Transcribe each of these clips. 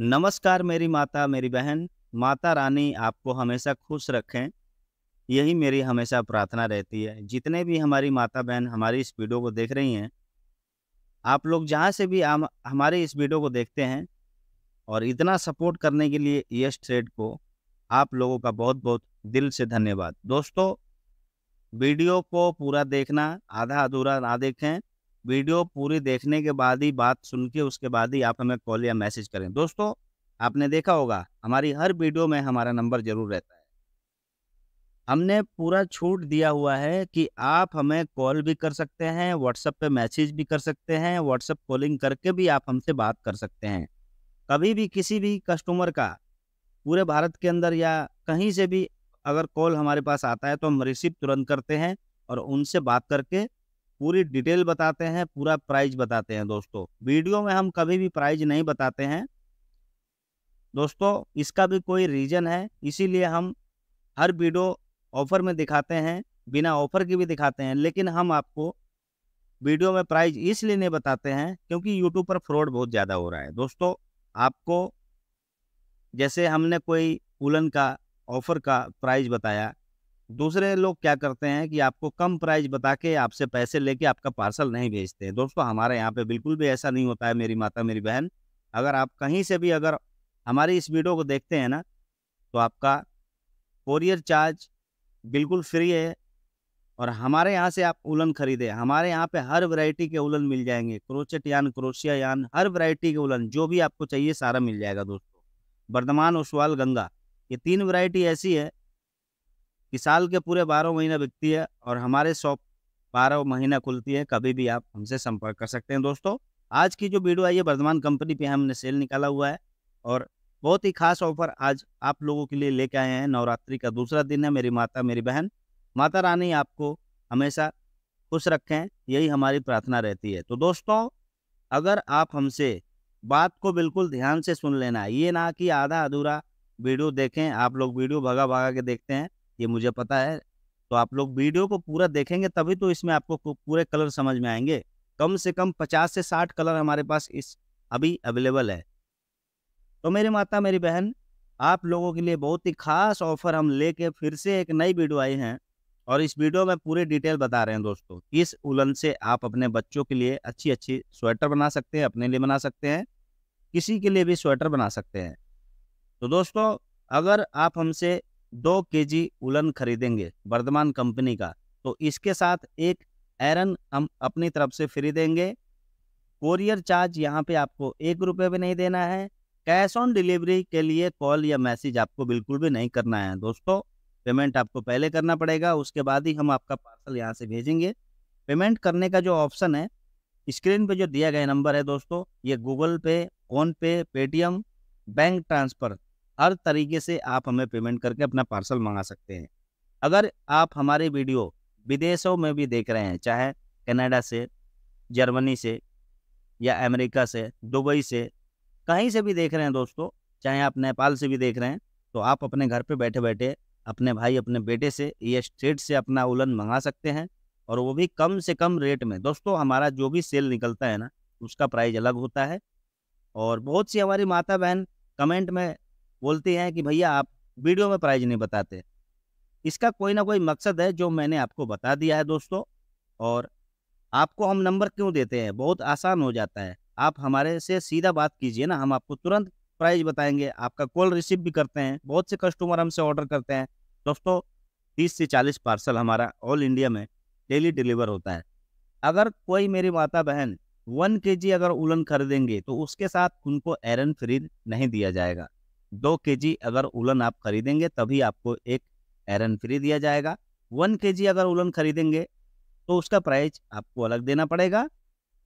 नमस्कार मेरी माता मेरी बहन माता रानी आपको हमेशा खुश रखें यही मेरी हमेशा प्रार्थना रहती है जितने भी हमारी माता बहन हमारी इस वीडियो को देख रही हैं आप लोग जहाँ से भी आम, हमारे इस वीडियो को देखते हैं और इतना सपोर्ट करने के लिए यश ट्रेड को आप लोगों का बहुत बहुत दिल से धन्यवाद दोस्तों वीडियो को पूरा देखना आधा अधूरा ना देखें वीडियो पूरी देखने के बाद ही बात सुन के उसके बाद ही आप हमें कॉल या मैसेज करें दोस्तों आपने देखा होगा हमारी हर वीडियो में हमारा नंबर जरूर रहता है हमने पूरा छूट दिया हुआ है कि आप हमें कॉल भी कर सकते हैं व्हाट्सएप पे मैसेज भी कर सकते हैं व्हाट्सएप कॉलिंग करके भी आप हमसे बात कर सकते हैं कभी भी किसी भी कस्टमर का पूरे भारत के अंदर या कहीं से भी अगर कॉल हमारे पास आता है तो हम रिसीव तुरंत करते हैं और उनसे बात करके पूरी डिटेल बताते हैं पूरा प्राइज बताते हैं दोस्तों वीडियो में हम कभी भी प्राइज नहीं बताते हैं दोस्तों इसका भी कोई रीज़न है इसीलिए हम हर वीडियो ऑफर में दिखाते हैं बिना ऑफर के भी दिखाते हैं लेकिन हम आपको वीडियो में प्राइज इसलिए नहीं बताते हैं क्योंकि यूट्यूब पर फ्रॉड बहुत ज़्यादा हो रहा है दोस्तों आपको जैसे हमने कोई उलन का ऑफर का प्राइज बताया दूसरे लोग क्या करते हैं कि आपको कम प्राइस बता के आपसे पैसे लेके आपका पार्सल नहीं भेजते हैं दोस्तों हमारे यहाँ पे बिल्कुल भी ऐसा नहीं होता है मेरी माता मेरी बहन अगर आप कहीं से भी अगर हमारी इस वीडियो को देखते हैं ना तो आपका कोरियर चार्ज बिल्कुल फ्री है और हमारे यहाँ से आप उलन खरीदें हमारे यहाँ पे हर वैरायटी के उलन मिल जाएंगे क्रोचेट यान क्रोशिया यान हर वैरायटी के उलन जो भी आपको चाहिए सारा मिल जाएगा दोस्तों वर्धमान ओसवाल गंगा ये तीन वैरायटी ऐसी है कि साल के पूरे बारह महीना बिकती है और हमारे शॉप बारह महीना खुलती है कभी भी आप हमसे संपर्क कर सकते हैं दोस्तों आज की जो वीडियो आई है वर्धमान कंपनी पे हमने सेल निकाला हुआ है और बहुत ही खास ऑफर आज आप लोगों के लिए लेके आए हैं नवरात्रि का दूसरा दिन है मेरी माता मेरी बहन माता रानी आपको हमेशा खुश रखें यही हमारी प्रार्थना रहती है तो दोस्तों अगर आप हमसे बात को बिल्कुल ध्यान से सुन लेना ये ना कि आधा अधूरा वीडियो देखें आप लोग वीडियो भगा भगा के देखते हैं ये मुझे पता है तो आप लोग वीडियो को पूरा देखेंगे तभी तो इसमें आपको पूरे कलर समझ में आएंगे कम से कम पचास से साठ कलर हमारे पास इस अभी अवेलेबल है तो मेरी माता मेरी बहन आप लोगों के लिए बहुत ही खास ऑफर हम लेके फिर से एक नई वीडियो आई हैं और इस वीडियो में पूरी डिटेल बता रहे हैं दोस्तों इस उलन से आप अपने बच्चों के लिए अच्छी अच्छी स्वेटर बना सकते हैं अपने लिए बना सकते हैं किसी के लिए भी स्वेटर बना सकते हैं तो दोस्तों अगर आप हमसे दो के जी उलन खरीदेंगे वर्धमान कंपनी का तो इसके साथ एक एरन हम अपनी तरफ से फ्री देंगे कोरियर चार्ज यहाँ पे आपको एक रुपये भी नहीं देना है कैश ऑन डिलीवरी के लिए कॉल या मैसेज आपको बिल्कुल भी नहीं करना है दोस्तों पेमेंट आपको पहले करना पड़ेगा उसके बाद ही हम आपका पार्सल यहाँ से भेजेंगे पेमेंट करने का जो ऑप्शन है स्क्रीन पे जो दिया गया नंबर है दोस्तों ये गूगल पे फोन पे पेटीएम बैंक ट्रांसफ़र हर तरीके से आप हमें पेमेंट करके अपना पार्सल मंगा सकते हैं अगर आप हमारे वीडियो विदेशों में भी देख रहे हैं चाहे कनाडा से जर्मनी से या अमेरिका से दुबई से कहीं से भी देख रहे हैं दोस्तों चाहे आप नेपाल से भी देख रहे हैं तो आप अपने घर पे बैठे बैठे अपने भाई अपने बेटे से या स्टेट से अपना उलन मंगा सकते हैं और वो भी कम से कम रेट में दोस्तों हमारा जो भी सेल निकलता है ना उसका प्राइस अलग होता है और बहुत सी हमारी माता बहन कमेंट में बोलते हैं कि भैया आप वीडियो में प्राइज नहीं बताते इसका कोई ना कोई मकसद है जो मैंने आपको बता दिया है दोस्तों और आपको हम नंबर क्यों देते हैं बहुत आसान हो जाता है आप हमारे से सीधा बात कीजिए ना हम आपको तुरंत प्राइज बताएंगे आपका कॉल रिसीव भी करते हैं बहुत से कस्टमर हमसे ऑर्डर करते हैं दोस्तों तीस से चालीस पार्सल हमारा ऑल इंडिया में डेली डिलीवर होता है अगर कोई मेरी माता बहन वन के जी अगर उलन खरीदेंगे तो उसके साथ उनको एरन फ्री नहीं दिया जाएगा दो के अगर उलन आप खरीदेंगे तभी आपको एक एरन फ्री दिया जाएगा वन के अगर उलन खरीदेंगे तो उसका प्राइस आपको अलग देना पड़ेगा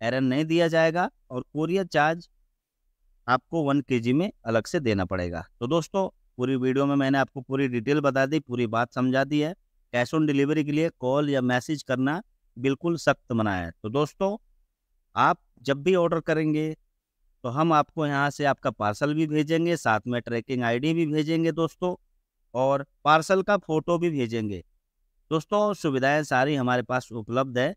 एरन नहीं दिया जाएगा और कोरियर चार्ज आपको वन के में अलग से देना पड़ेगा तो दोस्तों पूरी वीडियो में मैंने आपको पूरी डिटेल बता दी पूरी बात समझा दी है कैश ऑन डिलीवरी के लिए कॉल या मैसेज करना बिल्कुल सख्त मना है तो दोस्तों आप जब भी ऑर्डर करेंगे तो हम आपको यहाँ से आपका पार्सल भी भेजेंगे साथ में ट्रैकिंग आईडी भी भेजेंगे दोस्तों और पार्सल का फ़ोटो भी भेजेंगे दोस्तों सुविधाएं सारी हमारे पास उपलब्ध है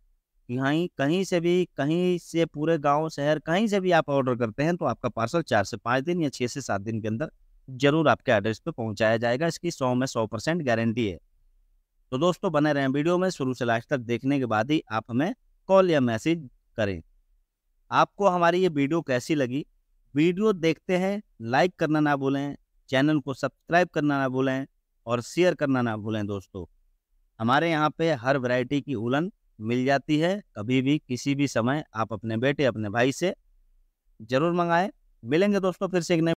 यहीं कहीं से भी कहीं से पूरे गांव शहर कहीं से भी आप ऑर्डर करते हैं तो आपका पार्सल चार से पाँच दिन या छः से सात दिन के अंदर ज़रूर आपके एड्रेस पर पहुँचाया जाएगा इसकी सौ में सौ परसेंट गारंटी है तो दोस्तों बने रहें वीडियो में शुरू से लास्ट तक देखने के बाद ही आप हमें कॉल या मैसेज करें आपको हमारी ये वीडियो कैसी लगी वीडियो देखते हैं लाइक करना ना भूलें चैनल को सब्सक्राइब करना ना भूलें और शेयर करना ना भूलें दोस्तों हमारे यहाँ पे हर वैरायटी की उलन मिल जाती है कभी भी किसी भी समय आप अपने बेटे अपने भाई से ज़रूर मंगाएं मिलेंगे दोस्तों फिर से एक